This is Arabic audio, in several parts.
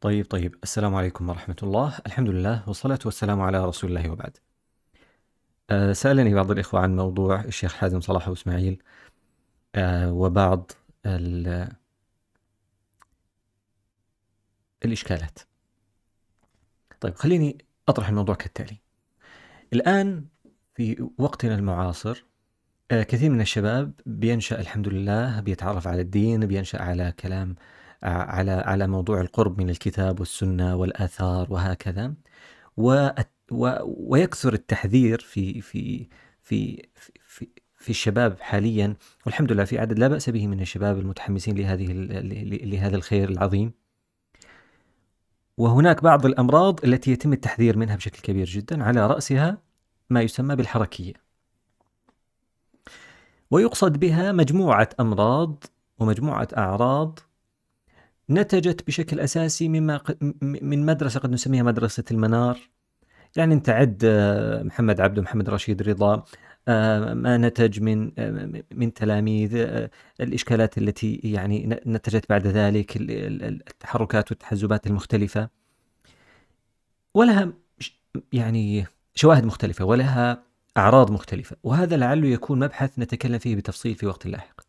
طيب طيب السلام عليكم ورحمة الله الحمد لله والصلاة والسلام على رسول الله وبعد أه سألني بعض الإخوة عن موضوع الشيخ حازم صلاح وإسماعيل أه وبعض الإشكالات طيب خليني أطرح الموضوع كالتالي الآن في وقتنا المعاصر آه، كثير من الشباب بينشأ الحمد لله بيتعرف على الدين بينشأ على كلام على على موضوع القرب من الكتاب والسنه والاثار وهكذا ويكثر التحذير في في في في, في الشباب حاليا والحمد لله في عدد لا باس به من الشباب المتحمسين لهذه لهذا الخير العظيم وهناك بعض الامراض التي يتم التحذير منها بشكل كبير جدا على راسها ما يسمى بالحركيه ويقصد بها مجموعه امراض ومجموعه اعراض نتجت بشكل اساسي مما من مدرسه قد نسميها مدرسه المنار يعني انت عد آه، محمد عبده محمد رشيد رضا آه، ما نتج من آه، من تلاميذ الاشكالات التي يعني نتجت بعد ذلك التحركات والتحزبات المختلفه ولها يعني شواهد مختلفه ولها اعراض مختلفه وهذا لعله يكون مبحث نتكلم فيه بتفصيل في وقت لاحق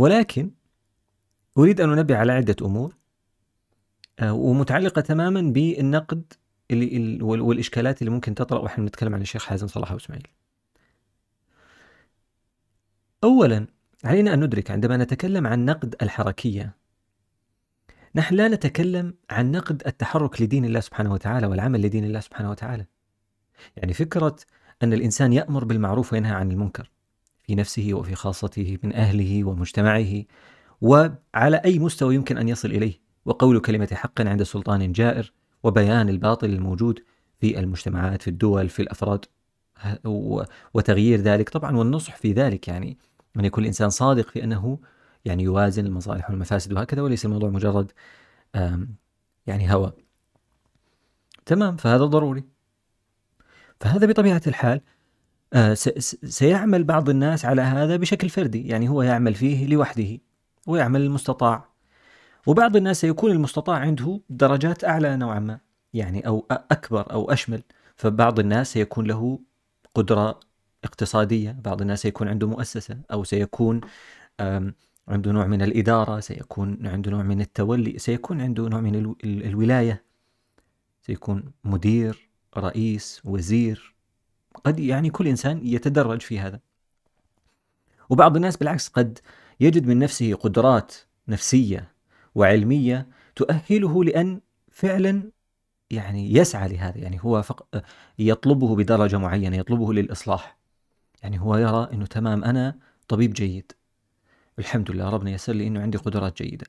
ولكن أريد أن أنبه على عدة أمور آه، ومتعلقة تماما بالنقد اللي والإشكالات اللي ممكن تطرأ وإحنا بنتكلم عن الشيخ حازم صلاح وإسماعيل أولا علينا أن ندرك عندما نتكلم عن نقد الحركية نحن لا نتكلم عن نقد التحرك لدين الله سبحانه وتعالى والعمل لدين الله سبحانه وتعالى يعني فكرة أن الإنسان يأمر بالمعروف وينهى عن المنكر في نفسه وفي خاصته من أهله ومجتمعه وعلى أي مستوى يمكن أن يصل إليه وقول كلمة حق عند سلطان جائر وبيان الباطل الموجود في المجتمعات في الدول في الأفراد وتغيير ذلك طبعا والنصح في ذلك يعني أن يكون الإنسان صادق في أنه يعني يوازن المصالح والمفاسد وهكذا وليس الموضوع مجرد يعني هوى تمام فهذا ضروري فهذا بطبيعة الحال آه، سيعمل بعض الناس على هذا بشكل فردي يعني هو يعمل فيه لوحده ويعمل المستطاع وبعض الناس سيكون المستطاع عنده درجات أعلى نوعا ما يعني أو أكبر أو أشمل فبعض الناس سيكون له قدرة اقتصادية بعض الناس سيكون عنده مؤسسة أو سيكون عنده نوع من الإدارة سيكون عنده نوع من التولي سيكون عنده نوع من الولاية سيكون مدير رئيس وزير قد يعني كل انسان يتدرج في هذا. وبعض الناس بالعكس قد يجد من نفسه قدرات نفسيه وعلميه تؤهله لان فعلا يعني يسعى لهذا يعني هو فق... يطلبه بدرجه معينه يطلبه للاصلاح. يعني هو يرى انه تمام انا طبيب جيد. الحمد لله ربنا يسر لي انه عندي قدرات جيده.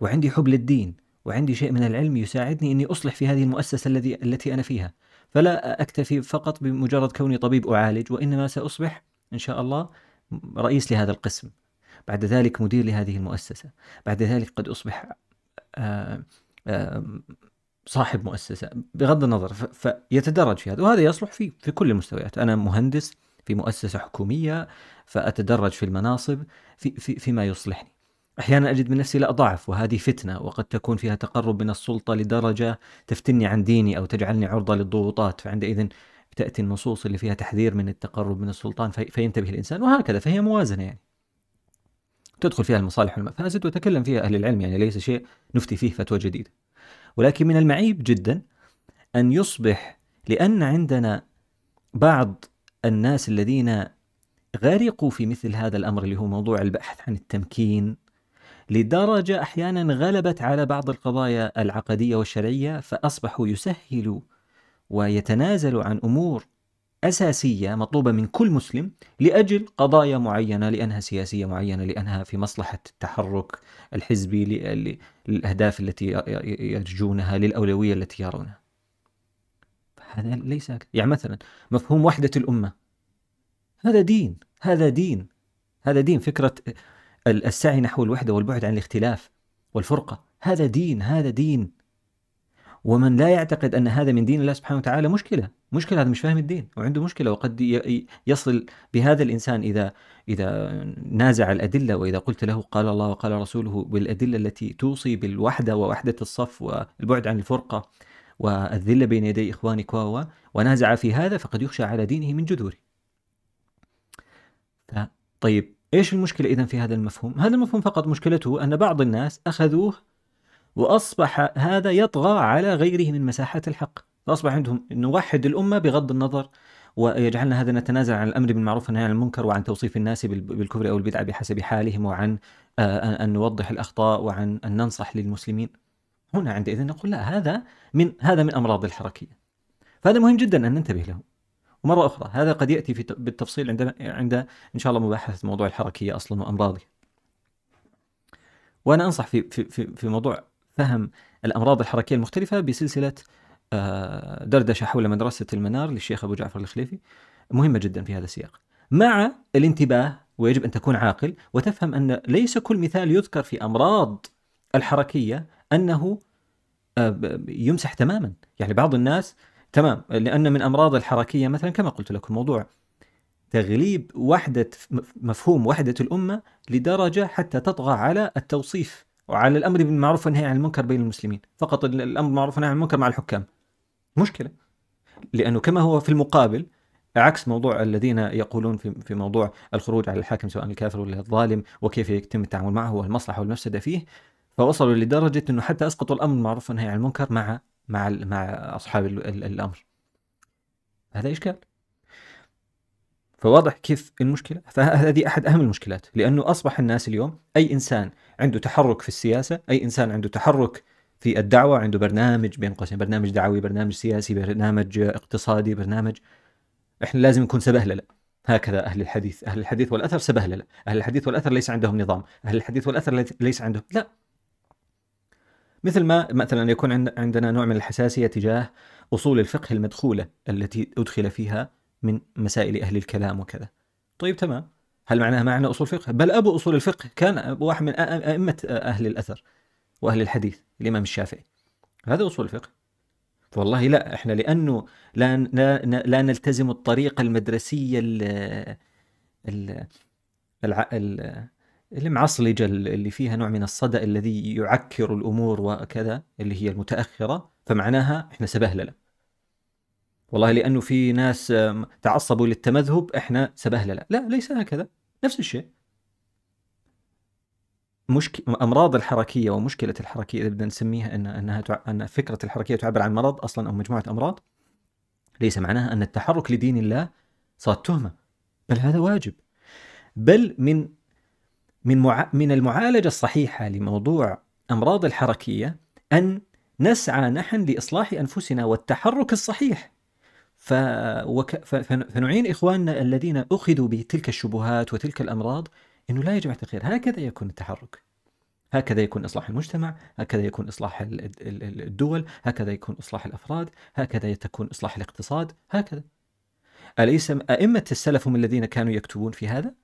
وعندي حب للدين وعندي شيء من العلم يساعدني اني اصلح في هذه المؤسسه الذي التي انا فيها. فلا أكتفي فقط بمجرد كوني طبيب أعالج وإنما سأصبح إن شاء الله رئيس لهذا القسم بعد ذلك مدير لهذه المؤسسة بعد ذلك قد أصبح آه، آه، صاحب مؤسسة بغض النظر فيتدرج في هذا وهذا يصلح في في كل المستويات أنا مهندس في مؤسسة حكومية فأتدرج في المناصب في, في فيما يصلحني أحيانا أجد من نفسي لا أضعف وهذه فتنة وقد تكون فيها تقرب من السلطة لدرجة تفتني عن ديني أو تجعلني عرضة للضغوطات فعندئذ تأتي النصوص اللي فيها تحذير من التقرب من السلطان في فينتبه الإنسان وهكذا فهي موازنة يعني تدخل فيها المصالح والمفاسد وتكلم فيها أهل العلم يعني ليس شيء نفتي فيه فتوى جديدة ولكن من المعيب جدا أن يصبح لأن عندنا بعض الناس الذين غرقوا في مثل هذا الأمر اللي هو موضوع البحث عن التمكين لدرجة أحيانا غلبت على بعض القضايا العقدية والشرعية فأصبحوا يسهلوا ويتنازلوا عن أمور أساسية مطلوبة من كل مسلم لأجل قضايا معينة لأنها سياسية معينة لأنها في مصلحة التحرك الحزبي للأهداف التي يرجونها للأولوية التي يرونها هذا ليس يعني مثلا مفهوم وحدة الأمة هذا دين هذا دين هذا دين فكرة السعي نحو الوحدة والبعد عن الاختلاف والفرقة هذا دين هذا دين ومن لا يعتقد أن هذا من دين الله سبحانه وتعالى مشكلة مشكلة هذا مش فاهم الدين وعنده مشكلة وقد يصل بهذا الإنسان إذا إذا نازع الأدلة وإذا قلت له قال الله وقال رسوله بالأدلة التي توصي بالوحدة ووحدة الصف والبعد عن الفرقة والذلة بين يدي إخوانك و ونازع في هذا فقد يخشى على دينه من جذوره طيب ايش المشكلة اذا في هذا المفهوم؟ هذا المفهوم فقط مشكلته ان بعض الناس اخذوه واصبح هذا يطغى على غيره من مساحات الحق، فاصبح عندهم نوحد الامة بغض النظر ويجعلنا هذا نتنازل عن الامر بالمعروف والنهي عن المنكر وعن توصيف الناس بالكفر او البدعه بحسب حالهم وعن آه، آه، ان نوضح الاخطاء وعن ان ننصح للمسلمين. هنا عندئذ نقول لا هذا من هذا من امراض الحركيه. فهذا مهم جدا ان ننتبه له. ومره اخرى هذا قد ياتي في بالتفصيل عند عند ان شاء الله مباحثه موضوع الحركيه اصلا وامراضه. وانا انصح في في في, في موضوع فهم الامراض الحركيه المختلفه بسلسله آه، دردشه حول مدرسه المنار للشيخ ابو جعفر الخليفي مهمه جدا في هذا السياق. مع الانتباه ويجب ان تكون عاقل وتفهم ان ليس كل مثال يذكر في امراض الحركيه انه آه، يمسح تماما، يعني بعض الناس تمام لان من امراض الحركيه مثلا كما قلت لكم موضوع تغليب وحده مفهوم وحده الامه لدرجه حتى تطغى على التوصيف وعلى الامر بالمعروف والنهي عن المنكر بين المسلمين فقط الامر بالمعروف والنهي عن المنكر مع الحكام مشكله لانه كما هو في المقابل عكس موضوع الذين يقولون في في موضوع الخروج على الحاكم سواء الكافر ولا الظالم وكيف يتم التعامل معه والمصلحه والمفسده فيه فوصلوا لدرجه انه حتى اسقطوا الامر بالمعروف والنهي عن المنكر مع مع مع اصحاب الامر هذا اشكال فواضح كيف المشكلة فهذه أحد أهم المشكلات لأنه أصبح الناس اليوم أي إنسان عنده تحرك في السياسة أي إنسان عنده تحرك في الدعوة عنده برنامج بين قوسين برنامج دعوي برنامج سياسي برنامج اقتصادي برنامج إحنا لازم نكون سبهللة هكذا أهل الحديث أهل الحديث والأثر سبهللة أهل الحديث والأثر ليس عندهم نظام أهل الحديث والأثر ليس عندهم لا مثل ما مثلا يكون عندنا نوع من الحساسيه تجاه اصول الفقه المدخوله التي ادخل فيها من مسائل اهل الكلام وكذا. طيب تمام هل معناها ما عندنا اصول فقه؟ بل ابو اصول الفقه كان واحد من ائمه اهل الاثر واهل الحديث الامام الشافعي. هذا اصول الفقه. والله لا احنا لانه لا لا, لا نلتزم الطريقه المدرسيه ال ال المعصلجة اللي فيها نوع من الصدأ الذي يعكر الأمور وكذا اللي هي المتأخرة فمعناها إحنا سبهللة والله لأنه في ناس تعصبوا للتمذهب إحنا سبهللة لا ليس هكذا نفس الشيء مشك... امراض الحركيه ومشكله الحركيه اذا بدنا نسميها ان انها تع... ان فكره الحركيه تعبر عن مرض اصلا او مجموعه امراض ليس معناها ان التحرك لدين الله صار تهمه بل هذا واجب بل من من مع... من المعالجة الصحيحة لموضوع أمراض الحركية أن نسعى نحن لإصلاح أنفسنا والتحرك الصحيح ف... وك... ف... فنعين إخواننا الذين أخذوا بتلك الشبهات وتلك الأمراض أنه لا يا جماعة الخير هكذا يكون التحرك هكذا يكون إصلاح المجتمع هكذا يكون إصلاح الدول هكذا يكون إصلاح الأفراد هكذا تكون إصلاح الاقتصاد هكذا أليس أئمة السلف هم الذين كانوا يكتبون في هذا؟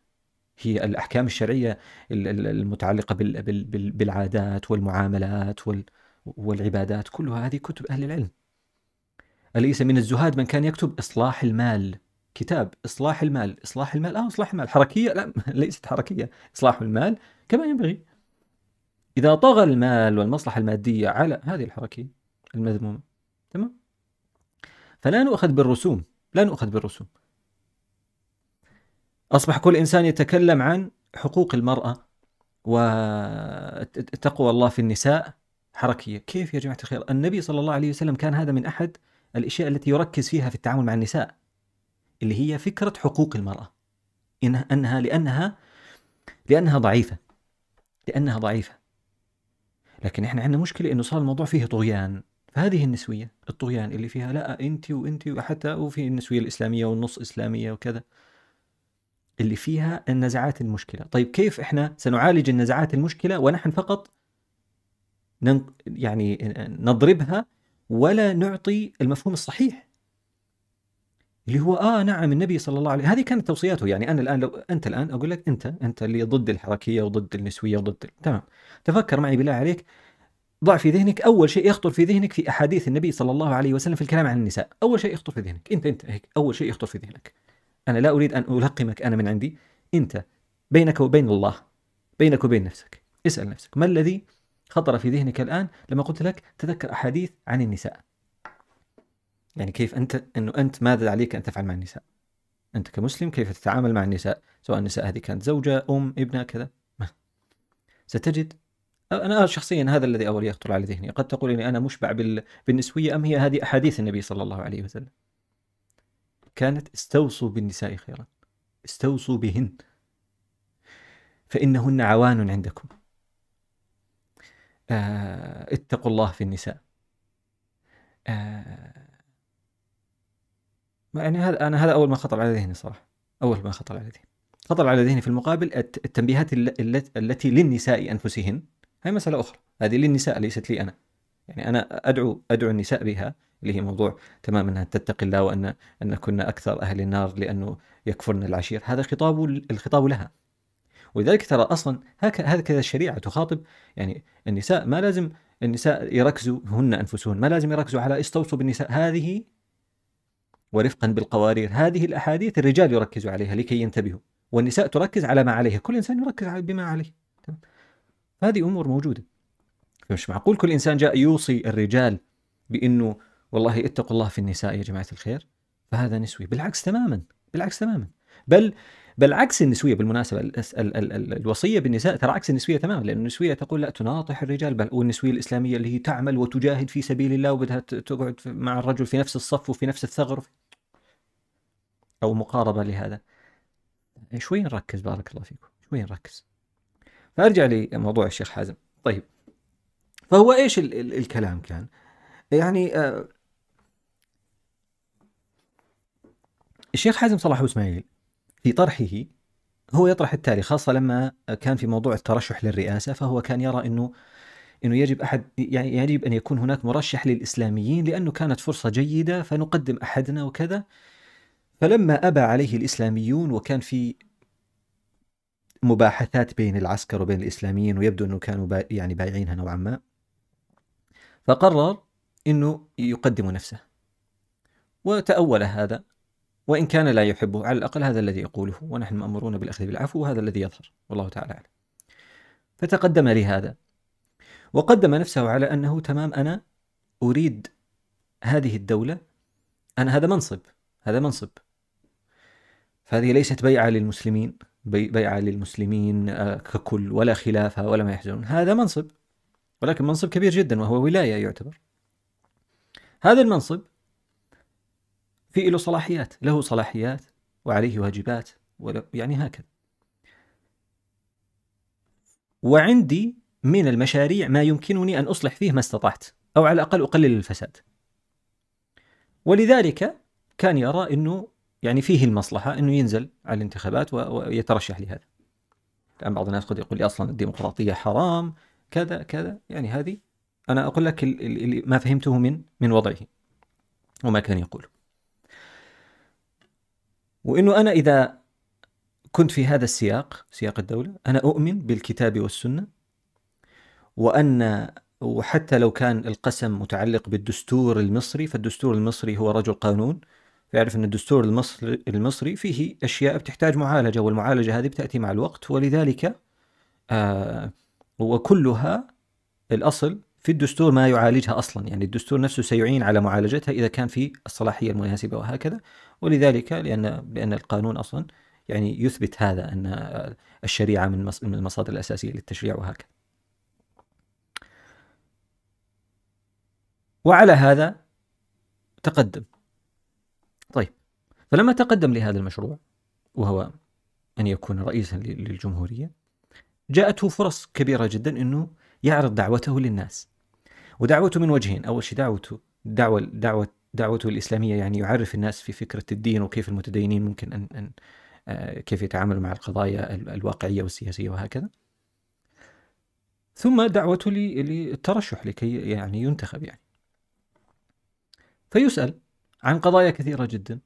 هي الأحكام الشرعية المتعلقة بالعادات والمعاملات والعبادات كلها هذه كتب أهل العلم أليس من الزهاد من كان يكتب إصلاح المال كتاب إصلاح المال إصلاح المال آه إصلاح المال حركية لا ليست حركية إصلاح المال كما ينبغي إذا طغى المال والمصلحة المادية على هذه الحركية المذمومة تمام فلا نؤخذ بالرسوم لا نؤخذ بالرسوم اصبح كل انسان يتكلم عن حقوق المراه وتقوى الله في النساء حركيه، كيف يا جماعه الخير؟ النبي صلى الله عليه وسلم كان هذا من احد الاشياء التي يركز فيها في التعامل مع النساء اللي هي فكره حقوق المراه. إنها انها لانها لانها ضعيفه. لانها ضعيفه. لكن احنا عندنا مشكله انه صار الموضوع فيه طغيان، فهذه النسويه، الطغيان اللي فيها لا انت وانت وحتى وفي النسويه الاسلاميه والنص اسلاميه وكذا. اللي فيها النزعات المشكلة طيب كيف إحنا سنعالج النزعات المشكلة ونحن فقط نن... يعني نضربها ولا نعطي المفهوم الصحيح اللي هو آه نعم النبي صلى الله عليه هذه كانت توصياته يعني أنا الآن لو أنت الآن أقول لك أنت أنت اللي ضد الحركية وضد النسوية وضد تمام تفكر معي بالله عليك ضع في ذهنك أول شيء يخطر في ذهنك في أحاديث النبي صلى الله عليه وسلم في الكلام عن النساء أول شيء يخطر في ذهنك أنت أنت هيك أول شيء يخطر في ذهنك أنا لا أريد أن ألقمك أنا من عندي أنت بينك وبين الله بينك وبين نفسك اسأل نفسك ما الذي خطر في ذهنك الآن لما قلت لك تذكر أحاديث عن النساء يعني كيف أنت أنه أنت ماذا عليك أن تفعل مع النساء أنت كمسلم كيف تتعامل مع النساء سواء النساء هذه كانت زوجة أم ابنة كذا ما. ستجد أنا شخصيا هذا الذي أول يخطر على ذهني قد تقول إني أنا مشبع بالنسوية أم هي هذه أحاديث النبي صلى الله عليه وسلم كانت استوصوا بالنساء خيرا استوصوا بهن فإنهن عوان عندكم آه اتقوا الله في النساء آه يعني هذا أنا هذا أول ما خطر على ذهني صراحة أول ما خطر على ذهني خطر على ذهني في المقابل التنبيهات التي للنساء أنفسهن هي مسألة أخرى هذه للنساء ليست لي أنا يعني أنا أدعو أدعو النساء بها اللي هي موضوع تماما أن تتقي الله وأن أن كنا أكثر أهل النار لأنه يكفرن العشير هذا خطاب الخطاب لها ولذلك ترى أصلا هكذا الشريعة تخاطب يعني النساء ما لازم النساء يركزوا هن أنفسهن ما لازم يركزوا على استوصوا بالنساء هذه ورفقا بالقوارير هذه الأحاديث الرجال يركزوا عليها لكي ينتبهوا والنساء تركز على ما عليها كل إنسان يركز بما عليه هذه أمور موجودة مش معقول كل إنسان جاء يوصي الرجال بأنه والله اتقوا الله في النساء يا جماعة الخير فهذا نسوي بالعكس تماما بالعكس تماما بل بل عكس النسوية بالمناسبة الـ الـ الـ الـ الوصية بالنساء ترى عكس النسوية تماما لأن النسوية تقول لا تناطح الرجال بل والنسوية الإسلامية اللي هي تعمل وتجاهد في سبيل الله وبدها تقعد مع الرجل في نفس الصف وفي نفس الثغر أو مقاربة لهذا شوي نركز بارك الله فيكم شوي نركز فأرجع لموضوع الشيخ حازم طيب فهو إيش الكلام كان يعني آه الشيخ حازم صلاح اسماعيل في طرحه هو يطرح التالي خاصة لما كان في موضوع الترشح للرئاسة فهو كان يرى أنه أنه يجب أحد يعني يجب أن يكون هناك مرشح للإسلاميين لأنه كانت فرصة جيدة فنقدم أحدنا وكذا فلما أبى عليه الإسلاميون وكان في مباحثات بين العسكر وبين الإسلاميين ويبدو أنه كانوا با يعني بايعينها نوعا ما فقرر أنه يقدم نفسه وتأول هذا وإن كان لا يحبه على الأقل هذا الذي يقوله ونحن مأمرون بالأخذ بالعفو وهذا الذي يظهر والله تعالى أعلم فتقدم لهذا وقدم نفسه على أنه تمام أنا أريد هذه الدولة أنا هذا منصب هذا منصب فهذه ليست بيعة للمسلمين بيعة للمسلمين آه، ككل ولا خلافة ولا ما يحزنون هذا منصب ولكن منصب كبير جدا وهو ولاية يعتبر هذا المنصب في له صلاحيات له صلاحيات وعليه واجبات يعني هكذا وعندي من المشاريع ما يمكنني أن أصلح فيه ما استطعت أو على الأقل أقلل الفساد ولذلك كان يرى أنه يعني فيه المصلحة أنه ينزل على الانتخابات ويترشح لهذا الآن بعض الناس قد يقول لي أصلا الديمقراطية حرام كذا كذا يعني هذه أنا أقول لك ما فهمته من من وضعه وما كان يقوله وانه انا اذا كنت في هذا السياق سياق الدوله انا اؤمن بالكتاب والسنه وان وحتى لو كان القسم متعلق بالدستور المصري فالدستور المصري هو رجل قانون فيعرف ان الدستور المصري المصري فيه اشياء بتحتاج معالجه والمعالجه هذه بتاتي مع الوقت ولذلك آه وكلها الاصل في الدستور ما يعالجها اصلا يعني الدستور نفسه سيعين على معالجتها اذا كان في الصلاحيه المناسبه وهكذا ولذلك لان لان القانون اصلا يعني يثبت هذا ان الشريعه من المصادر الاساسيه للتشريع وهكذا. وعلى هذا تقدم. طيب فلما تقدم لهذا المشروع وهو ان يكون رئيسا للجمهوريه جاءته فرص كبيره جدا انه يعرض دعوته للناس ودعوته من وجهين أول شيء دعوته دعوة دعوة دعوته الإسلامية يعني يعرف الناس في فكرة الدين وكيف المتدينين ممكن أن, أن آه، كيف يتعاملوا مع القضايا الواقعية والسياسية وهكذا ثم دعوته للترشح لكي يعني ينتخب يعني فيسأل عن قضايا كثيرة جدا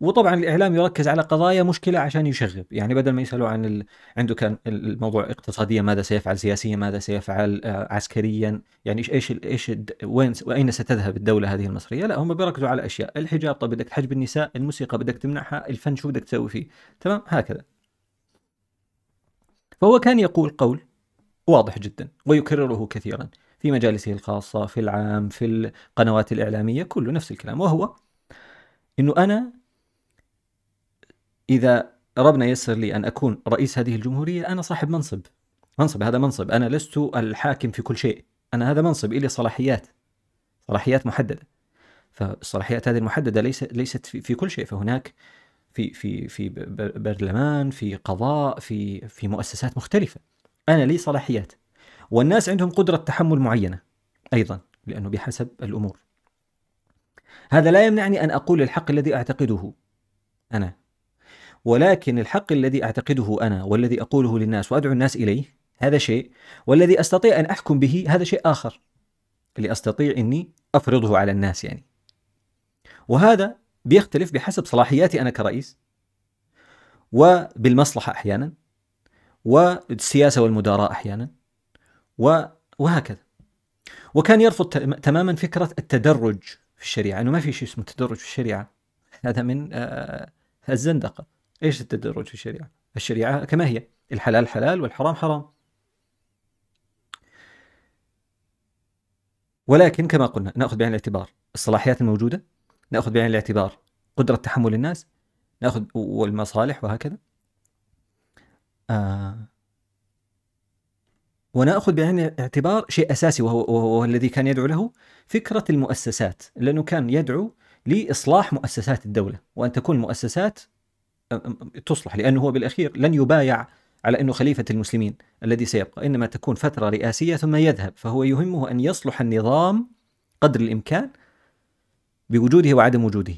وطبعا الاعلام يركز على قضايا مشكله عشان يشغب يعني بدل ما يسالوا عن ال... عنده كان الموضوع اقتصاديا ماذا سيفعل سياسيا ماذا سيفعل آه، عسكريا يعني ايش ايش ايش وين واين ستذهب الدوله هذه المصريه لا هم بيركزوا على اشياء الحجاب طب بدك تحجب النساء الموسيقى بدك تمنعها الفن شو بدك تسوي فيه تمام هكذا فهو كان يقول قول واضح جدا ويكرره كثيرا في مجالسه الخاصه في العام في القنوات الاعلاميه كله نفس الكلام وهو انه انا إذا ربنا يسر لي أن أكون رئيس هذه الجمهورية أنا صاحب منصب منصب هذا منصب أنا لست الحاكم في كل شيء أنا هذا منصب إلي صلاحيات صلاحيات محددة فالصلاحيات هذه المحددة ليست ليست في كل شيء فهناك في في في برلمان في قضاء في في مؤسسات مختلفة أنا لي صلاحيات والناس عندهم قدرة تحمل معينة أيضا لأنه بحسب الأمور هذا لا يمنعني أن أقول الحق الذي أعتقده أنا ولكن الحق الذي أعتقده أنا والذي أقوله للناس وأدعو الناس إليه هذا شيء والذي أستطيع أن أحكم به هذا شيء آخر اللي أستطيع أني أفرضه على الناس يعني وهذا بيختلف بحسب صلاحياتي أنا كرئيس وبالمصلحة أحيانا والسياسة والمداراة أحيانا و وهكذا وكان يرفض تماما فكرة التدرج في الشريعة أنه ما في شيء اسمه تدرج في الشريعة هذا من آه، الزندقة ايش التدرج في الشريعه؟ الشريعه كما هي الحلال حلال والحرام حرام. ولكن كما قلنا ناخذ بعين الاعتبار الصلاحيات الموجوده ناخذ بعين الاعتبار قدره تحمل الناس ناخذ والمصالح وهكذا. آه وناخذ بعين الاعتبار شيء اساسي وهو, وهو الذي كان يدعو له فكره المؤسسات لانه كان يدعو لاصلاح مؤسسات الدوله وان تكون مؤسسات تصلح لأنه هو بالأخير لن يبايع على أنه خليفة المسلمين الذي سيبقى إنما تكون فترة رئاسية ثم يذهب فهو يهمه أن يصلح النظام قدر الإمكان بوجوده وعدم وجوده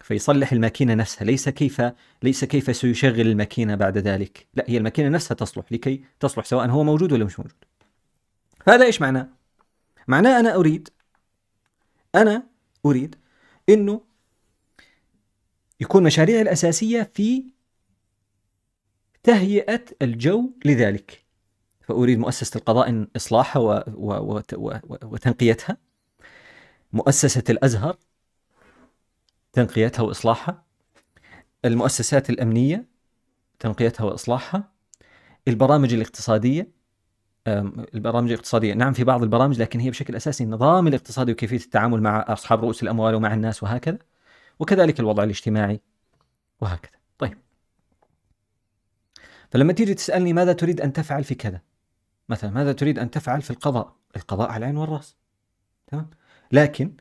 فيصلح الماكينة نفسها ليس كيف ليس كيف سيشغل الماكينة بعد ذلك لا هي الماكينة نفسها تصلح لكي تصلح سواء هو موجود ولا مش موجود هذا إيش معناه؟ معناه أنا أريد أنا أريد أنه يكون مشاريعي الأساسية في تهيئة الجو لذلك فأريد مؤسسة القضاء إصلاحها و... و... و... وتنقيتها مؤسسة الأزهر تنقيتها وإصلاحها المؤسسات الأمنية تنقيتها وإصلاحها البرامج الاقتصادية البرامج الاقتصادية نعم في بعض البرامج لكن هي بشكل أساسي النظام الاقتصادي وكيفية التعامل مع أصحاب رؤوس الأموال ومع الناس وهكذا وكذلك الوضع الاجتماعي وهكذا طيب فلما تيجي تسألني ماذا تريد أن تفعل في كذا مثلا ماذا تريد أن تفعل في القضاء القضاء على العين والرأس تمام لكن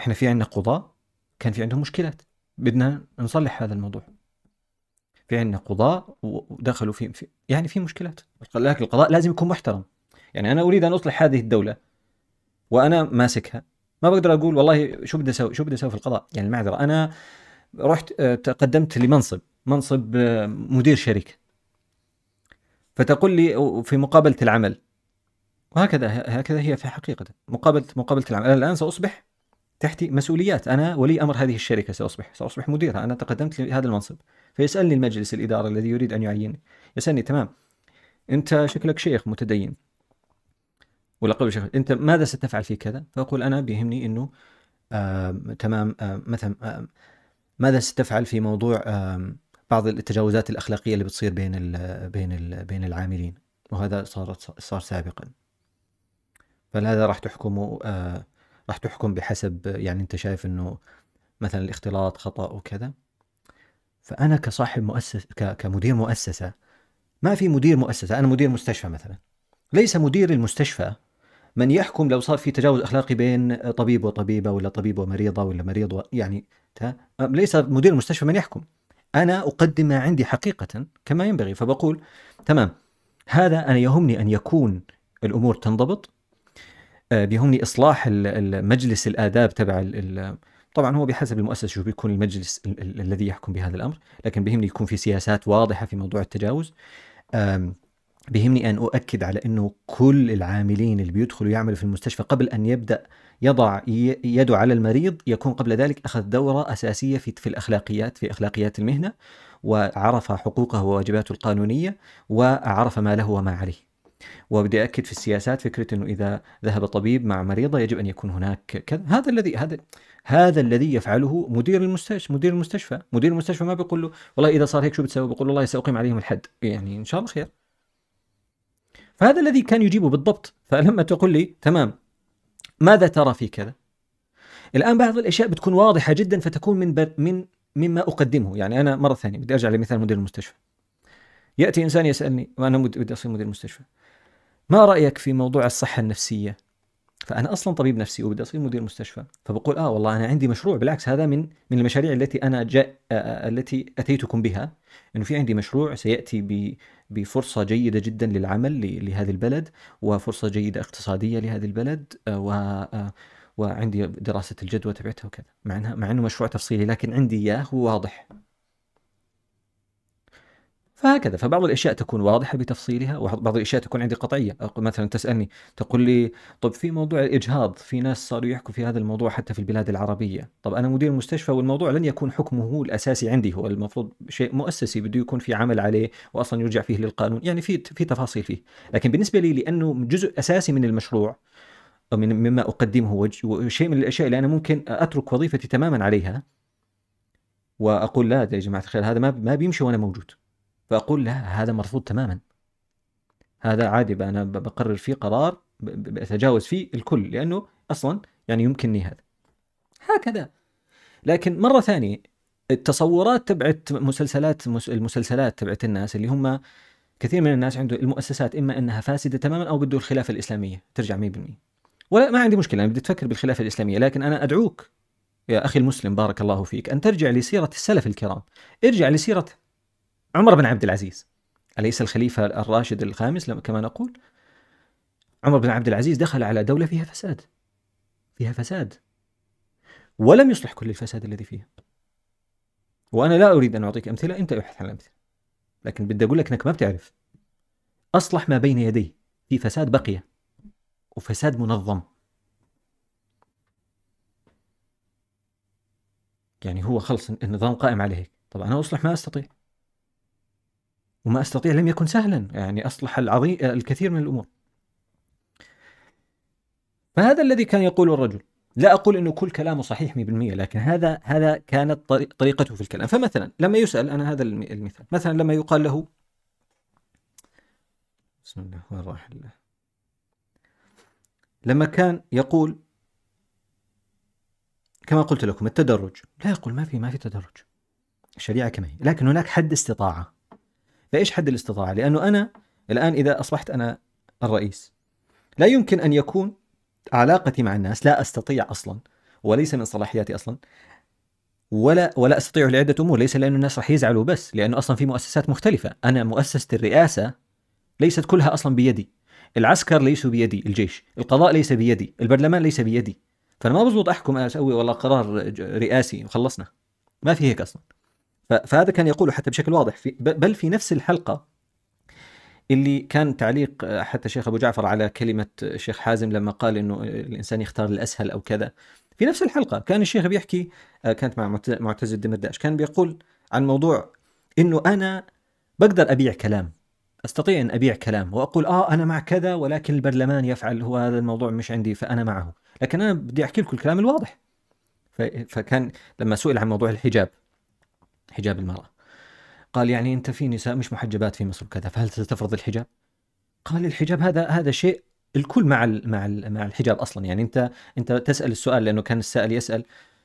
احنا في عندنا قضاء كان في عندهم مشكلات بدنا نصلح هذا الموضوع في عندنا قضاء ودخلوا في, في يعني في مشكلات لكن القضاء لازم يكون محترم يعني انا اريد ان اصلح هذه الدوله وانا ماسكها ما بقدر اقول والله شو بدي اسوي شو بدي اسوي في القضاء يعني المعذره انا رحت آه، تقدمت لمنصب منصب آه، مدير شركه فتقول لي في مقابله العمل وهكذا هكذا هي في حقيقه مقابله مقابله العمل انا الان ساصبح تحتي مسؤوليات انا ولي امر هذه الشركه ساصبح ساصبح مديرها انا تقدمت لهذا المنصب فيسالني المجلس الاداره الذي يريد ان يعينني يسالني تمام انت شكلك شيخ متدين ولا قبل شيخ انت ماذا ستفعل في كذا؟ فاقول انا بيهمني انه آه تمام آه مثلا آه ماذا ستفعل في موضوع آه بعض التجاوزات الاخلاقيه اللي بتصير بين ال بين ال بين العاملين وهذا صارت صار سابقا فلهذا راح تحكمه آه راح تحكم بحسب يعني انت شايف انه مثلا الاختلاط خطا وكذا فانا كصاحب مؤسس كمدير مؤسسه ما في مدير مؤسسه انا مدير مستشفى مثلا ليس مدير المستشفى من يحكم لو صار في تجاوز اخلاقي بين طبيب وطبيبه ولا طبيب ومريضه ولا مريض يعني ليس مدير المستشفى من يحكم انا اقدم ما عندي حقيقه كما ينبغي فبقول تمام هذا انا يهمني ان يكون الامور تنضبط بيهمني آه، اصلاح مجلس الاداب تبع طبعا هو بحسب المؤسسه شو بيكون المجلس الذي يحكم بهذا الامر لكن بيهمني يكون في سياسات واضحه في موضوع التجاوز بيهمني أن أؤكد على أنه كل العاملين اللي بيدخلوا يعملوا في المستشفى قبل أن يبدأ يضع يده على المريض يكون قبل ذلك أخذ دورة أساسية في, في الأخلاقيات في أخلاقيات المهنة وعرف حقوقه وواجباته القانونية وعرف ما له وما عليه وبدي أكد في السياسات فكرة أنه إذا ذهب طبيب مع مريضة يجب أن يكون هناك كذا هذا الذي هذا هذا الذي يفعله مدير المستشفى مدير المستشفى مدير المستشفى ما بيقول له والله إذا صار هيك شو بتسوي بيقول والله سأقيم عليهم الحد يعني إن شاء الله خير فهذا الذي كان يجيبه بالضبط فلما تقول لي تمام ماذا ترى في كذا الآن بعض الأشياء بتكون واضحة جدا فتكون من بر... من مما أقدمه يعني أنا مرة ثانية بدي أرجع لمثال مدير المستشفى يأتي إنسان يسألني وأنا بدي أصير مدير مستشفى ما رأيك في موضوع الصحة النفسية فأنا أصلا طبيب نفسي وبدي أصير مدير مستشفى فبقول آه والله أنا عندي مشروع بالعكس هذا من من المشاريع التي أنا جاء التي أتيتكم بها إنه في عندي مشروع سيأتي بفرصة جيدة جدا للعمل لهذه البلد وفرصة جيدة اقتصادية لهذه البلد آه، و آه، وعندي دراسة الجدوى تبعتها وكذا مع انها مع انه مشروع تفصيلي لكن عندي اياه وواضح فهكذا فبعض الاشياء تكون واضحه بتفصيلها وبعض الاشياء تكون عندي قطعيه مثلا تسالني تقول لي طب في موضوع الاجهاض في ناس صاروا يحكوا في هذا الموضوع حتى في البلاد العربيه طب انا مدير مستشفى والموضوع لن يكون حكمه هو الاساسي عندي هو المفروض شيء مؤسسي بده يكون في عمل عليه واصلا يرجع فيه للقانون يعني في في تفاصيل فيه لكن بالنسبه لي لانه جزء اساسي من المشروع من مما اقدمه وشيء من الاشياء اللي انا ممكن اترك وظيفتي تماما عليها واقول لا يا جماعه الخير هذا ما بيمشي وانا موجود فأقول له هذا مرفوض تماما هذا عادي أنا بقرر فيه قرار بتجاوز فيه الكل لأنه أصلا يعني يمكنني هذا هكذا لكن مرة ثانية التصورات تبعت مسلسلات المسلسلات تبعت الناس اللي هم كثير من الناس عنده المؤسسات إما أنها فاسدة تماما أو بده الخلافة الإسلامية ترجع 100% ولا ما عندي مشكلة أنا بدي تفكر بالخلافة الإسلامية لكن أنا أدعوك يا أخي المسلم بارك الله فيك أن ترجع لسيرة السلف الكرام ارجع لسيرة عمر بن عبد العزيز أليس الخليفة الراشد الخامس كما نقول عمر بن عبد العزيز دخل على دولة فيها فساد فيها فساد ولم يصلح كل الفساد الذي فيها وأنا لا أريد أن أعطيك أمثلة أنت ابحث عن الأمثلة لكن بدي أقول لك أنك ما بتعرف أصلح ما بين يديه في فساد بقية وفساد منظم يعني هو خلص النظام قائم عليه طبعا أنا أصلح ما أستطيع وما استطيع لم يكن سهلا يعني اصلح العظيم الكثير من الامور فهذا الذي كان يقوله الرجل لا اقول انه كل كلامه صحيح 100% لكن هذا هذا كانت طريقته في الكلام فمثلا لما يسال انا هذا المثال مثلا لما يقال له بسم الله وين الرحيم لما كان يقول كما قلت لكم التدرج لا يقول ما في ما في تدرج الشريعه كما هي لكن هناك حد استطاعه فايش حد الاستطاعة؟ لأنه أنا الآن إذا أصبحت أنا الرئيس لا يمكن أن يكون علاقتي مع الناس لا أستطيع أصلا وليس من صلاحياتي أصلا ولا ولا أستطيع لعدة أمور ليس لأن الناس راح يزعلوا بس لأنه أصلا في مؤسسات مختلفة أنا مؤسسة الرئاسة ليست كلها أصلا بيدي العسكر ليسوا بيدي الجيش القضاء ليس بيدي البرلمان ليس بيدي فأنا ما بزبط أحكم أنا أسوي والله قرار رئاسي وخلصنا ما في هيك أصلا فهذا كان يقوله حتى بشكل واضح في بل في نفس الحلقه اللي كان تعليق آه، حتى شيخ ابو جعفر على كلمه الشيخ آه، حازم لما قال انه آه، الانسان يختار الاسهل او كذا في نفس الحلقه كان الشيخ بيحكي كانت مع معتز الدمرداش كان بيقول عن موضوع انه انا بقدر ابيع كلام استطيع ان ابيع كلام واقول اه انا مع كذا ولكن البرلمان يفعل هو هذا الموضوع مش عندي فانا معه لكن انا بدي احكي لكم الكلام الواضح فكان لما سئل عن موضوع الحجاب حجاب المرأة قال يعني أنت في نساء مش محجبات في مصر وكذا فهل ستفرض الحجاب؟ قال الحجاب هذا هذا شيء الكل مع الـ مع الـ مع الحجاب اصلا يعني انت انت تسال السؤال لانه كان السائل يسال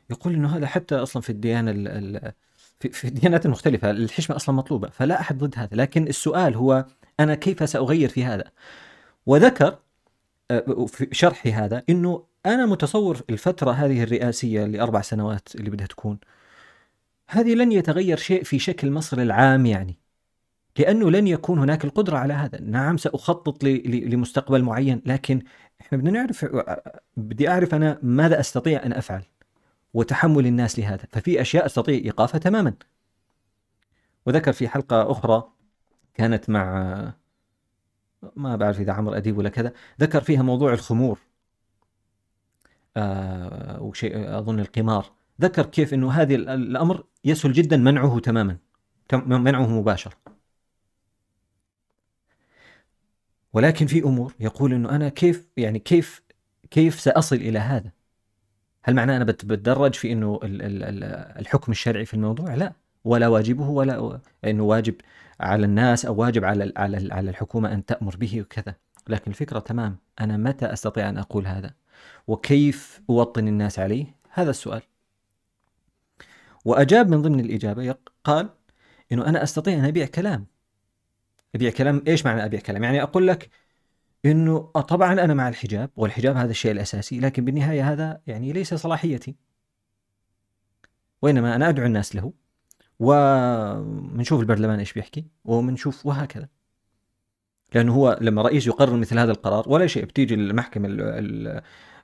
يقول انه هذا حتى اصلا في الديانه ال الـ في, في الديانات المختلفه الحشمه اصلا مطلوبه فلا احد ضد هذا لكن السؤال هو انا كيف ساغير في هذا وذكر آه، في شرحي هذا انه انا متصور الفتره هذه الرئاسيه لاربع سنوات اللي بدها تكون هذه لن يتغير شيء في شكل مصر العام يعني لانه لن يكون هناك القدره على هذا نعم ساخطط لمستقبل معين لكن احنا بدنا نعرف بدي اعرف انا ماذا استطيع ان افعل وتحمل الناس لهذا ففي اشياء استطيع ايقافها تماما وذكر في حلقه اخرى كانت مع ما بعرف اذا عمرو اديب ولا كذا ذكر فيها موضوع الخمور آه وشيء اظن القمار ذكر كيف انه هذا الامر يسهل جدا منعه تماما منعه مباشر ولكن في امور يقول انه انا كيف يعني كيف كيف ساصل الى هذا؟ هل معناه انا بتدرج في انه الحكم الشرعي في الموضوع؟ لا ولا واجبه ولا انه واجب على الناس او واجب على على على الحكومه ان تامر به وكذا، لكن الفكره تمام انا متى استطيع ان اقول هذا؟ وكيف اوطن الناس عليه؟ هذا السؤال. وأجاب من ضمن الإجابة قال إنه أنا أستطيع أن أبيع كلام أبيع كلام إيش معنى أبيع كلام يعني أقول لك إنه آه، طبعا أنا مع الحجاب والحجاب هذا الشيء الأساسي لكن بالنهاية هذا يعني ليس صلاحيتي وإنما أنا أدعو الناس له ومنشوف البرلمان إيش بيحكي ومنشوف وهكذا لانه هو لما رئيس يقرر مثل هذا القرار ولا شيء بتيجي المحكمه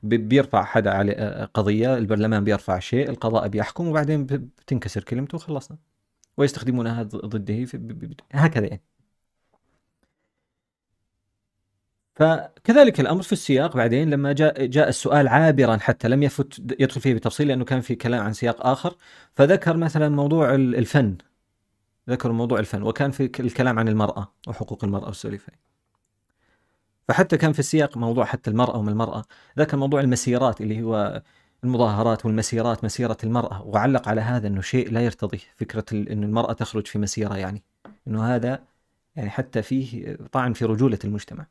بيرفع حدا على قضيه، البرلمان بيرفع شيء، القضاء بيحكم وبعدين بتنكسر كلمته وخلصنا. ويستخدمونها ضده هكذا يعني. فكذلك الامر في السياق بعدين لما جاء جاء السؤال عابرا حتى لم يفت يدخل فيه بتفصيل لانه كان في كلام عن سياق اخر فذكر مثلا موضوع الفن ذكروا موضوع الفن وكان في الكلام عن المرأة وحقوق المرأة والسوليفة فحتى كان في السياق موضوع حتى المرأة وما المرأة ذكر موضوع المسيرات اللي هو المظاهرات والمسيرات مسيرة المرأة وعلق على هذا أنه شيء لا يرتضيه فكرة أن المرأة تخرج في مسيرة يعني أنه هذا يعني حتى فيه طعن في رجولة المجتمع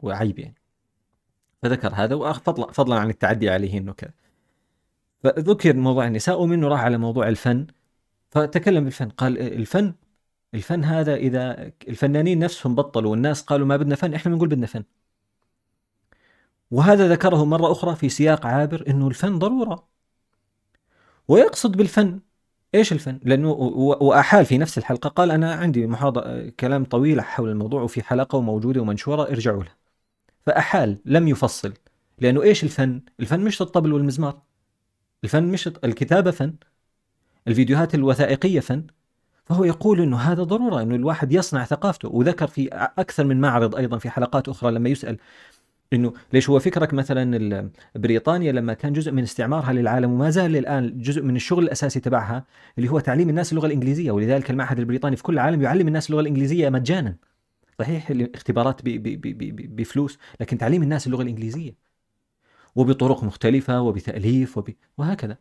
وعيب يعني فذكر هذا وفضلا فضلا عن التعدي عليه أنه كذا فذكر موضوع النساء ومنه راح على موضوع الفن فتكلم بالفن قال الفن الفن هذا اذا الفنانين نفسهم بطلوا والناس قالوا ما بدنا فن احنا بنقول بدنا فن وهذا ذكره مرة أخرى في سياق عابر أنه الفن ضرورة ويقصد بالفن إيش الفن؟ لأنه وأحال في نفس الحلقة قال أنا عندي محاضرة كلام طويل حول الموضوع وفي حلقة وموجودة ومنشورة ارجعوا لها فأحال لم يفصل لأنه إيش الفن؟ الفن مش الطبل والمزمار الفن مش الكتابة فن الفيديوهات الوثائقيه فن فهو يقول انه هذا ضروره انه الواحد يصنع ثقافته وذكر في اكثر من معرض ايضا في حلقات اخرى لما يسال انه ليش هو فكرك مثلا بريطانيا لما كان جزء من استعمارها للعالم وما زال الان جزء من الشغل الاساسي تبعها اللي هو تعليم الناس اللغه الانجليزيه ولذلك المعهد البريطاني في كل العالم يعلم الناس اللغه الانجليزيه مجانا صحيح الاختبارات بفلوس لكن تعليم الناس اللغه الانجليزيه وبطرق مختلفه وبتاليف وب... وهكذا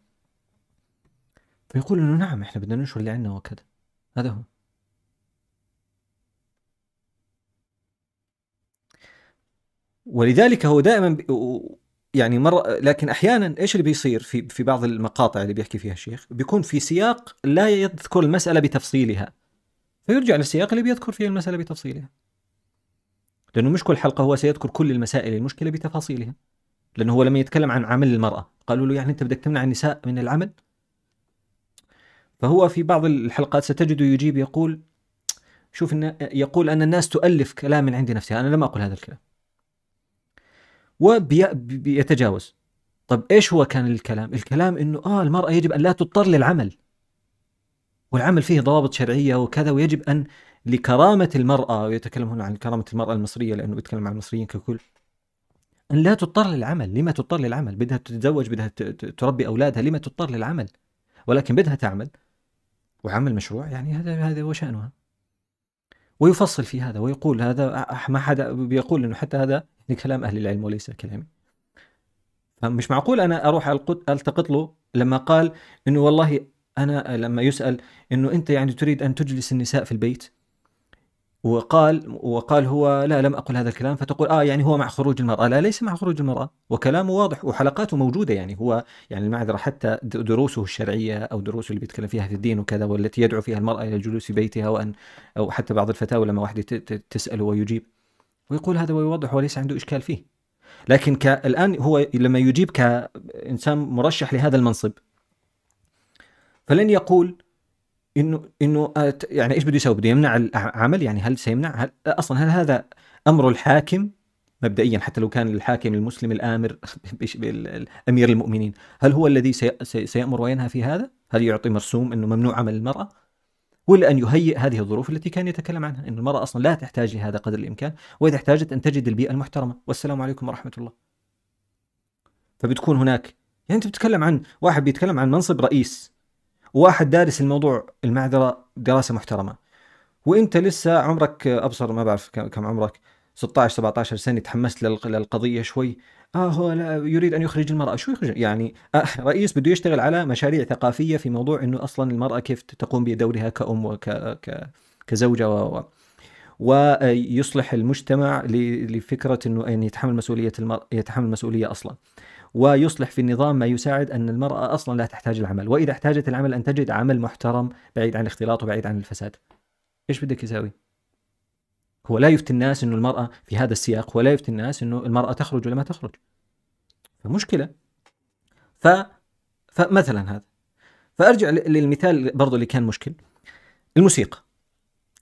فيقول انه نعم احنا بدنا ننشر اللي عندنا وكذا هذا هو ولذلك هو دائما بي... يعني مر... لكن احيانا ايش اللي بيصير في في بعض المقاطع اللي بيحكي فيها الشيخ بيكون في سياق لا يذكر المسألة بتفصيلها فيرجع للسياق اللي بيذكر فيه المسألة بتفصيلها لأنه مش كل حلقة هو سيذكر كل المسائل المشكلة بتفاصيلها لأنه هو لما يتكلم عن عمل المرأة قالوا له يعني أنت بدك تمنع النساء من العمل فهو في بعض الحلقات ستجده يجيب يقول شوف إن يقول أن الناس تؤلف كلام من عند نفسها أنا لم أقل هذا الكلام وبيتجاوز طب إيش هو كان الكلام الكلام أنه آه المرأة يجب أن لا تضطر للعمل والعمل فيه ضوابط شرعية وكذا ويجب أن لكرامة المرأة ويتكلم هنا عن كرامة المرأة المصرية لأنه يتكلم عن المصريين ككل أن لا تضطر للعمل لما تضطر للعمل بدها تتزوج بدها تربي أولادها لما تضطر للعمل ولكن بدها تعمل وعمل مشروع يعني هذا هذا هو شأنها ويفصل في هذا ويقول هذا ما حدا بيقول انه حتى هذا يعني كلام اهل العلم وليس كلامي فمش معقول انا اروح التقط له لما قال انه والله انا لما يسال انه انت يعني تريد ان تجلس النساء في البيت وقال وقال هو لا لم اقل هذا الكلام فتقول اه يعني هو مع خروج المراه لا ليس مع خروج المراه وكلامه واضح وحلقاته موجوده يعني هو يعني المعذره حتى دروسه الشرعيه او دروسه اللي بيتكلم فيها في الدين وكذا والتي يدعو فيها المراه الى الجلوس في بيتها وان او حتى بعض الفتاوى لما واحده تسال ويجيب ويقول هذا ويوضح وليس عنده اشكال فيه لكن الان هو لما يجيب كانسان مرشح لهذا المنصب فلن يقول انه انه آه، يعني ايش بده يسوي؟ بده يمنع العمل يعني هل سيمنع؟ هل اصلا هل هذا امر الحاكم مبدئيا حتى لو كان الحاكم المسلم الامر امير المؤمنين، هل هو الذي سيامر وينهى في هذا؟ هل يعطي مرسوم انه ممنوع عمل المراه؟ ولا ان يهيئ هذه الظروف التي كان يتكلم عنها، ان المراه اصلا لا تحتاج لهذا قدر الامكان، واذا احتاجت ان تجد البيئه المحترمه، والسلام عليكم ورحمه الله. فبتكون هناك يعني انت بتتكلم عن واحد بيتكلم عن منصب رئيس واحد دارس الموضوع المعذره دراسه محترمه وانت لسه عمرك ابصر ما بعرف كم عمرك 16 17 سنه تحمست للقضيه شوي اه هو لا يريد ان يخرج المراه شو يخرج يعني آه رئيس بده يشتغل على مشاريع ثقافيه في موضوع انه اصلا المراه كيف تقوم بدورها كام وك ك كزوجه و ويصلح المجتمع لفكره انه ان يتحمل مسؤوليه المرأة يتحمل مسؤوليه اصلا ويصلح في النظام ما يساعد أن المرأة أصلا لا تحتاج العمل وإذا احتاجت العمل أن تجد عمل محترم بعيد عن الاختلاط وبعيد عن الفساد إيش بدك يساوي؟ هو لا يفتي الناس أنه المرأة في هذا السياق ولا يفتي الناس أنه المرأة تخرج ولا ما تخرج فمشكلة ف... فمثلا هذا فأرجع للمثال برضو اللي كان مشكل الموسيقى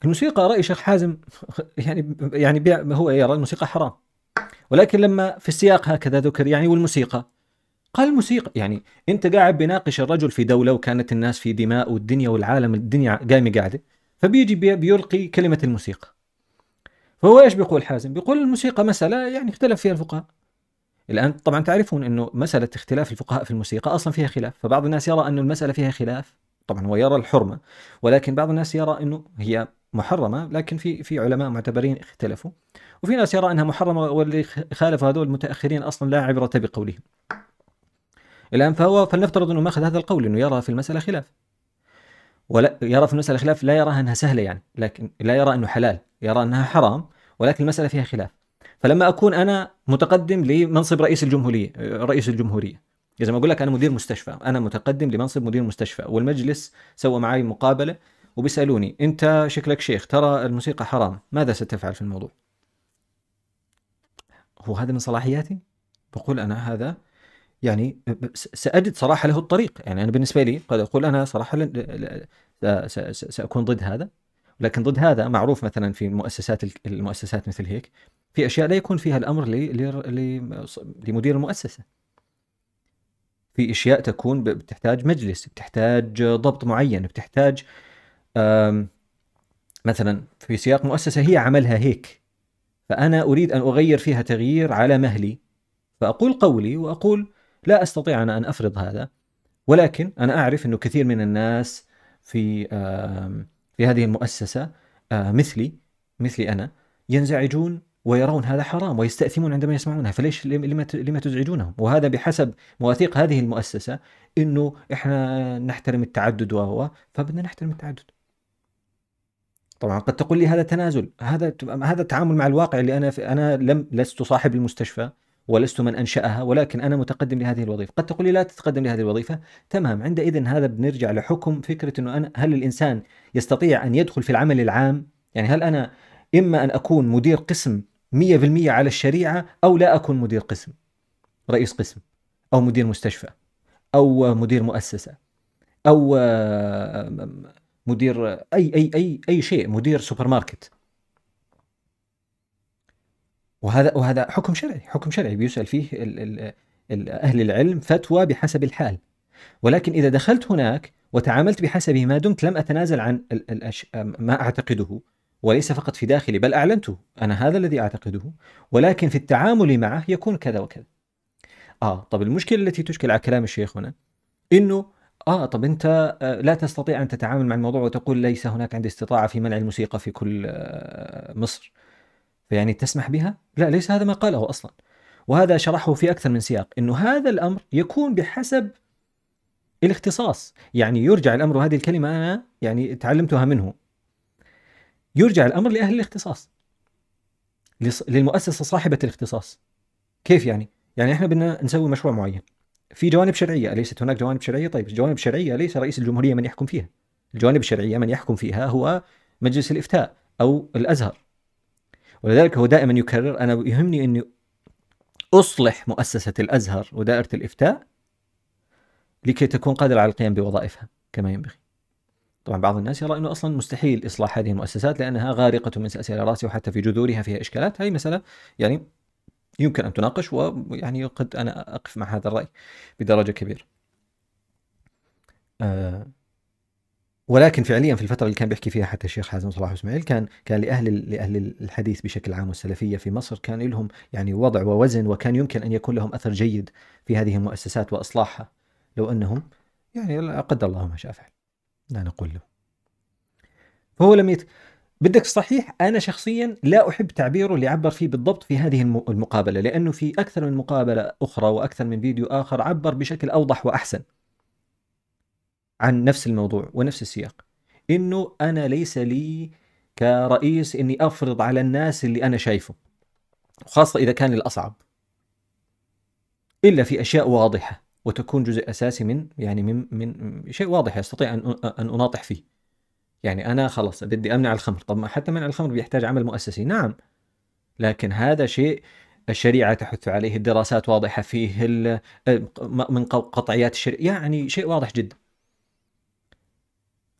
الموسيقى رأي شيخ حازم يعني يعني هو يرى الموسيقى حرام ولكن لما في السياق هكذا ذكر يعني والموسيقى قال الموسيقى يعني انت قاعد بيناقش الرجل في دوله وكانت الناس في دماء والدنيا والعالم الدنيا قايمه قاعده فبيجي بيلقي كلمه الموسيقى فهو ايش بيقول حازم؟ بيقول الموسيقى مساله يعني اختلف فيها الفقهاء الان طبعا تعرفون انه مساله اختلاف الفقهاء في الموسيقى اصلا فيها خلاف فبعض الناس يرى انه المساله فيها خلاف طبعا هو يرى الحرمه ولكن بعض الناس يرى انه هي محرمه لكن في في علماء معتبرين اختلفوا وفي ناس يرى انها محرمه واللي خالف هذول المتاخرين اصلا لا عبره بقولهم الان فهو فلنفترض انه ماخذ هذا القول انه يرى في المساله خلاف ولا يرى في المساله خلاف لا يراها انها سهله يعني لكن لا يرى انه حلال يرى انها حرام ولكن المساله فيها خلاف فلما اكون انا متقدم لمنصب رئيس الجمهوريه رئيس الجمهوريه اذا ما اقول لك انا مدير مستشفى انا متقدم لمنصب مدير مستشفى والمجلس سوى معي مقابله وبيسالوني انت شكلك شيخ ترى الموسيقى حرام ماذا ستفعل في الموضوع هو هذا من صلاحياتي؟ بقول انا هذا يعني ساجد صراحه له الطريق، يعني انا بالنسبه لي قد اقول انا صراحه ساكون ضد هذا لكن ضد هذا معروف مثلا في المؤسسات المؤسسات مثل هيك في اشياء لا يكون فيها الامر لمدير المؤسسه. في اشياء تكون بتحتاج مجلس، بتحتاج ضبط معين، بتحتاج مثلا في سياق مؤسسه هي عملها هيك فأنا أريد أن أغير فيها تغيير على مهلي فأقول قولي وأقول لا أستطيع أنا أن أفرض هذا ولكن أنا أعرف أنه كثير من الناس في في هذه المؤسسة آه، مثلي مثلي أنا ينزعجون ويرون هذا حرام ويستأثمون عندما يسمعونها فليش لما تزعجونهم وهذا بحسب مواثيق هذه المؤسسة أنه إحنا نحترم التعدد وهو فبدنا نحترم التعدد طبعا قد تقول لي هذا تنازل هذا هذا التعامل مع الواقع اللي انا في انا لم لست صاحب المستشفى ولست من انشاها ولكن انا متقدم لهذه الوظيفه قد تقول لي لا تتقدم لهذه الوظيفه تمام عندئذ هذا بنرجع لحكم فكره انه أنا هل الانسان يستطيع ان يدخل في العمل العام يعني هل انا اما ان اكون مدير قسم 100% على الشريعه او لا اكون مدير قسم رئيس قسم او مدير مستشفى او مدير مؤسسه او آه، مدير اي اي اي اي شيء مدير سوبر ماركت وهذا وهذا حكم شرعي حكم شرعي بيسال فيه الـ الـ الـ اهل العلم فتوى بحسب الحال ولكن اذا دخلت هناك وتعاملت بحسبه ما دمت لم اتنازل عن الـ الـ ما اعتقده وليس فقط في داخلي بل اعلنته انا هذا الذي اعتقده ولكن في التعامل معه يكون كذا وكذا اه طب المشكله التي تشكل على كلام الشيخ هنا انه اه طب انت آه، لا تستطيع ان تتعامل مع الموضوع وتقول ليس هناك عندي استطاعه في منع الموسيقى في كل آه، مصر فيعني تسمح بها لا ليس هذا ما قاله اصلا وهذا شرحه في اكثر من سياق انه هذا الامر يكون بحسب الاختصاص يعني يرجع الامر وهذه الكلمه انا يعني تعلمتها منه يرجع الامر لاهل الاختصاص للمؤسسه صاحبه الاختصاص كيف يعني يعني احنا بدنا نسوي مشروع معين في جوانب شرعيه اليست هناك جوانب شرعيه طيب جوانب شرعيه ليس رئيس الجمهوريه من يحكم فيها الجوانب الشرعيه من يحكم فيها هو مجلس الافتاء او الازهر ولذلك هو دائما يكرر انا يهمني اني اصلح مؤسسه الازهر ودائره الافتاء لكي تكون قادره على القيام بوظائفها كما ينبغي طبعا بعض الناس يرى انه اصلا مستحيل اصلاح هذه المؤسسات لانها غارقه من سلاسل راسي وحتى في جذورها فيها اشكالات هذه مساله يعني يمكن ان تناقش ويعني قد انا اقف مع هذا الراي بدرجه كبيره. أه ولكن فعليا في الفتره اللي كان بيحكي فيها حتى الشيخ حازم صلاح اسماعيل كان كان لاهل لاهل الحديث بشكل عام والسلفيه في مصر كان لهم يعني وضع ووزن وكان يمكن ان يكون لهم اثر جيد في هذه المؤسسات واصلاحها لو انهم يعني قدر الله ما شاء فعل لا نقول له فهو لم يت... بدك صحيح انا شخصيا لا احب تعبيره اللي عبر فيه بالضبط في هذه المقابله لانه في اكثر من مقابله اخرى واكثر من فيديو اخر عبر بشكل اوضح واحسن عن نفس الموضوع ونفس السياق انه انا ليس لي كرئيس اني افرض على الناس اللي انا شايفه خاصه اذا كان الاصعب الا في اشياء واضحه وتكون جزء اساسي من يعني من من شيء واضح يستطيع ان ان اناطح فيه يعني انا خلص بدي امنع الخمر طب ما حتى منع الخمر بيحتاج عمل مؤسسي نعم لكن هذا شيء الشريعة تحث عليه الدراسات واضحة فيه من قطعيات الشريعة يعني شيء واضح جدا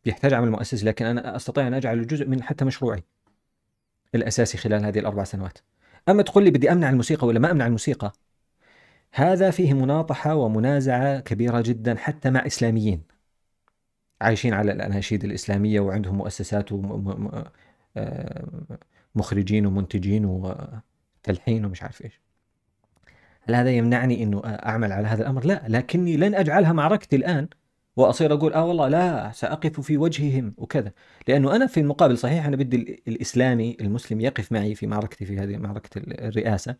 بيحتاج عمل مؤسسي لكن أنا أستطيع أن أجعله جزء من حتى مشروعي الأساسي خلال هذه الأربع سنوات أما تقول لي بدي أمنع الموسيقى ولا ما أمنع الموسيقى هذا فيه مناطحة ومنازعة كبيرة جدا حتى مع إسلاميين عايشين على الأناشيد الإسلامية وعندهم مؤسسات ومخرجين آه، ومنتجين وتلحين ومش عارف إيش هل هذا يمنعني أنه أعمل على هذا الأمر؟ لا لكني لن أجعلها معركتي الآن واصير اقول اه والله لا ساقف في وجههم وكذا لانه انا في المقابل صحيح انا بدي الاسلامي المسلم يقف معي في معركتي في هذه معركه الرئاسه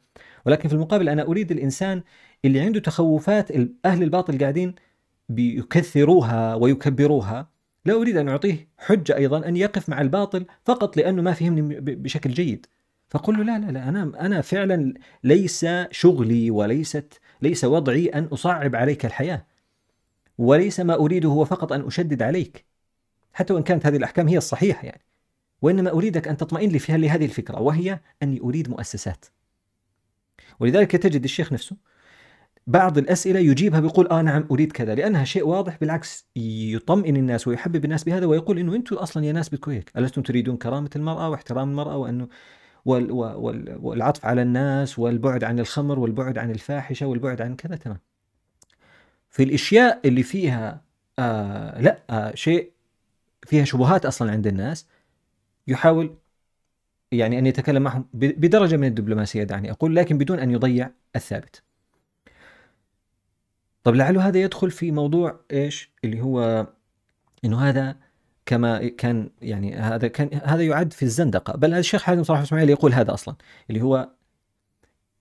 ولكن في المقابل انا اريد الانسان اللي عنده تخوفات اهل الباطل قاعدين بيكثروها ويكبروها لا أريد أن أعطيه حجة أيضا أن يقف مع الباطل فقط لأنه ما فهمني بشكل جيد فقل له لا لا لا أنا أنا فعلا ليس شغلي وليست ليس وضعي أن أصعب عليك الحياة وليس ما أريده هو فقط أن أشدد عليك حتى وإن كانت هذه الأحكام هي الصحيحة يعني وإنما أريدك أن تطمئن لي فيها لهذه الفكرة وهي أني أريد مؤسسات ولذلك تجد الشيخ نفسه بعض الأسئلة يجيبها بيقول آه نعم أريد كذا لأنها شيء واضح بالعكس يطمئن الناس ويحبب الناس بهذا ويقول إنه أنتم أصلا يا ناس بدكم هيك ألستم تريدون كرامة المرأة واحترام المرأة وأنه وال وال والعطف على الناس والبعد عن الخمر والبعد عن الفاحشة والبعد عن كذا تمام في الأشياء اللي فيها آه لا آه شيء فيها شبهات أصلا عند الناس يحاول يعني أن يتكلم معهم بدرجة من الدبلوماسية دعني أقول لكن بدون أن يضيع الثابت طب لعله هذا يدخل في موضوع ايش اللي هو انه هذا كما كان يعني هذا كان هذا يعد في الزندقه بل الشيخ حازم صلاح اسماعيل يقول هذا اصلا اللي هو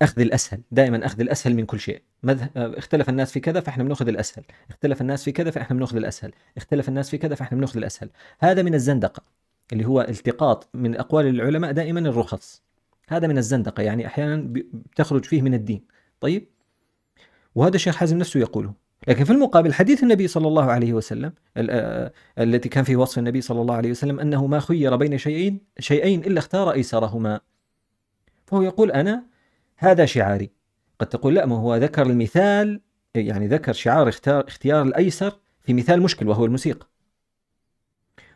اخذ الاسهل دائما اخذ الاسهل من كل شيء اختلف الناس في كذا فاحنا بناخذ الاسهل اختلف الناس في كذا فاحنا بناخذ الاسهل اختلف الناس في كذا فاحنا بناخذ الاسهل هذا من الزندقه اللي هو التقاط من اقوال العلماء دائما الرخص هذا من الزندقه يعني احيانا بتخرج فيه من الدين طيب وهذا الشيخ حازم نفسه يقوله لكن في المقابل حديث النبي صلى الله عليه وسلم آه، التي كان في وصف النبي صلى الله عليه وسلم أنه ما خير بين شيئين شيئين إلا اختار أيسرهما فهو يقول أنا هذا شعاري قد تقول لا ما هو ذكر المثال يعني ذكر شعار اختار اختيار الأيسر في مثال مشكل وهو الموسيقى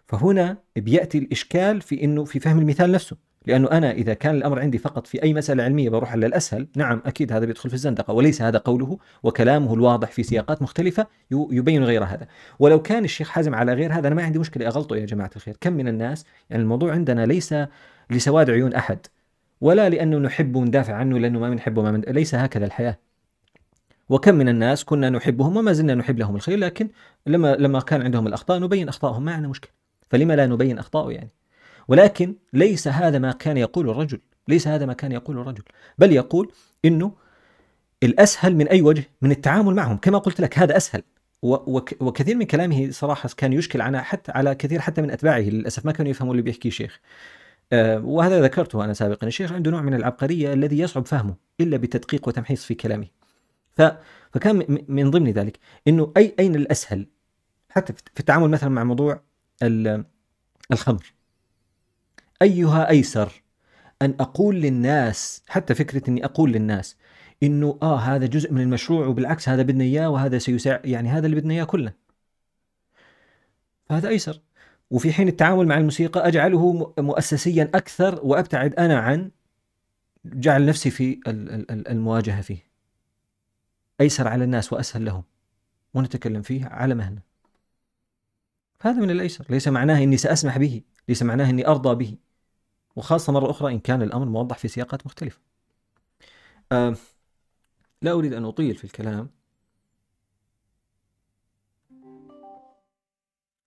فهنا بيأتي الإشكال في أنه في فهم المثال نفسه لانه انا اذا كان الامر عندي فقط في اي مساله علميه بروح على الاسهل نعم اكيد هذا بيدخل في الزندقه وليس هذا قوله وكلامه الواضح في سياقات مختلفه يبين غير هذا ولو كان الشيخ حازم على غير هذا انا ما عندي مشكله اغلطه يا جماعه الخير كم من الناس يعني الموضوع عندنا ليس لسواد عيون احد ولا لانه نحبه وندافع عنه لانه ما بنحبه ما من... ليس هكذا الحياه وكم من الناس كنا نحبهم وما زلنا نحب لهم الخير لكن لما لما كان عندهم الاخطاء نبين اخطائهم ما عندنا مشكله فلما لا نبين اخطائه يعني ولكن ليس هذا ما كان يقول الرجل ليس هذا ما كان يقول الرجل بل يقول انه الاسهل من اي وجه من التعامل معهم كما قلت لك هذا اسهل وكثير من كلامه صراحه كان يشكل على حتى على كثير حتى من اتباعه للاسف ما كانوا يفهموا اللي بيحكيه شيخ آه، وهذا ذكرته انا سابقا الشيخ عنده نوع من العبقريه الذي يصعب فهمه الا بتدقيق وتمحيص في كلامه ف فكان من ضمن ذلك انه اي اين الاسهل حتى في التعامل مثلا مع موضوع الخمر أيها أيسر أن أقول للناس حتى فكرة أني أقول للناس انه اه هذا جزء من المشروع وبالعكس هذا بدنا اياه وهذا سيساعد يعني هذا اللي بدنا اياه كله. فهذا ايسر وفي حين التعامل مع الموسيقى اجعله مؤسسيا اكثر وابتعد انا عن جعل نفسي في المواجهه فيه. ايسر على الناس واسهل لهم ونتكلم فيه على مهنة هذا من الايسر، ليس معناه اني ساسمح به، ليس معناه اني ارضى به. وخاصة مرة أخرى إن كان الأمر موضح في سياقات مختلفة أه لا أريد أن أطيل في الكلام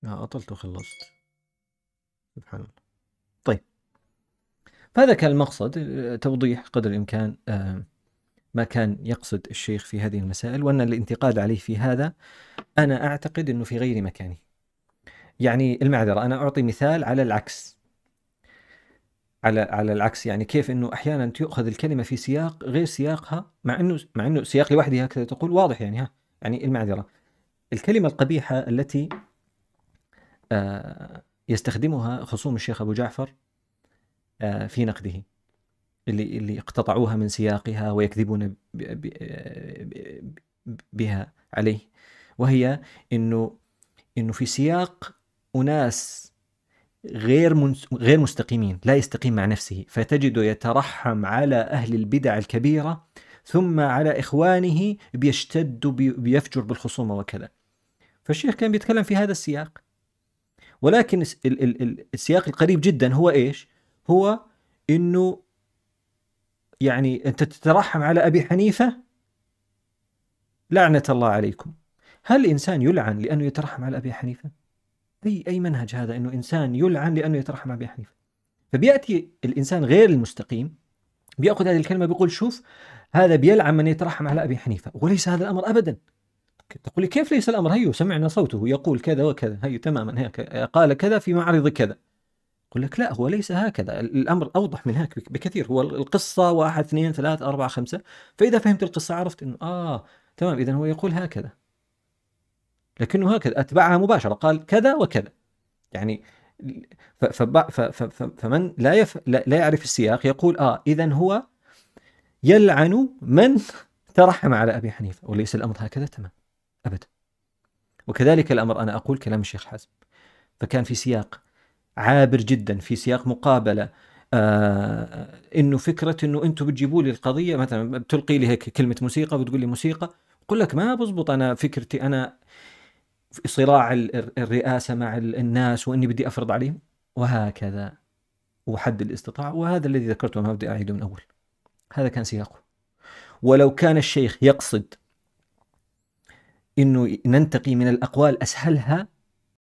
آه أطلت وخلصت سبحان الله طيب فهذا كان المقصد آه، توضيح قدر الإمكان أه ما كان يقصد الشيخ في هذه المسائل وأن الانتقاد عليه في هذا أنا أعتقد أنه في غير مكانه يعني المعذرة أنا أعطي مثال على العكس على على العكس يعني كيف انه احيانا تؤخذ الكلمه في سياق غير سياقها مع انه مع انه سياق لوحده هكذا تقول واضح يعني ها يعني المعذره الكلمه القبيحه التي آه، يستخدمها خصوم الشيخ ابو جعفر آه، في نقده اللي اللي اقتطعوها من سياقها ويكذبون آه، بها عليه وهي انه انه في سياق اناس غير غير مستقيمين لا يستقيم مع نفسه فتجده يترحم على أهل البدع الكبيرة ثم على إخوانه بيشتد بيفجر بالخصومة وكذا فالشيخ كان بيتكلم في هذا السياق ولكن السياق القريب جدا هو إيش هو إنه يعني أنت تترحم على أبي حنيفة لعنة الله عليكم هل الإنسان يلعن لأنه يترحم على أبي حنيفة اي اي منهج هذا انه انسان يلعن لانه يترحم على ابي حنيفه فبياتي الانسان غير المستقيم بياخذ هذه الكلمه بيقول شوف هذا بيلعن من يترحم على ابي حنيفه وليس هذا الامر ابدا تقول كيف ليس الامر هيو سمعنا صوته يقول كذا وكذا هيو تماما هيك قال كذا في معرض كذا يقول لك لا هو ليس هكذا الامر اوضح من هيك بكثير هو القصه واحد اثنين ثلاث اربعه خمسه فاذا فهمت القصه عرفت انه اه تمام اذا هو يقول هكذا لكنه هكذا أتبعها مباشرة قال كذا وكذا يعني فمن لا, يف لا يعرف السياق يقول آه إذا هو يلعن من ترحم على أبي حنيفة وليس الأمر هكذا تمام أبدا وكذلك الأمر أنا أقول كلام الشيخ حازم فكان في سياق عابر جدا في سياق مقابلة آه انه فكره انه انتم بتجيبوا لي القضيه مثلا بتلقي لي هيك كلمه موسيقى بتقول لي موسيقى بقول لك ما بزبط انا فكرتي انا في صراع الرئاسه مع الناس واني بدي افرض عليهم وهكذا وحد الاستطاعه وهذا الذي ذكرته ما بدي اعيده من اول هذا كان سياقه ولو كان الشيخ يقصد انه ننتقي من الاقوال اسهلها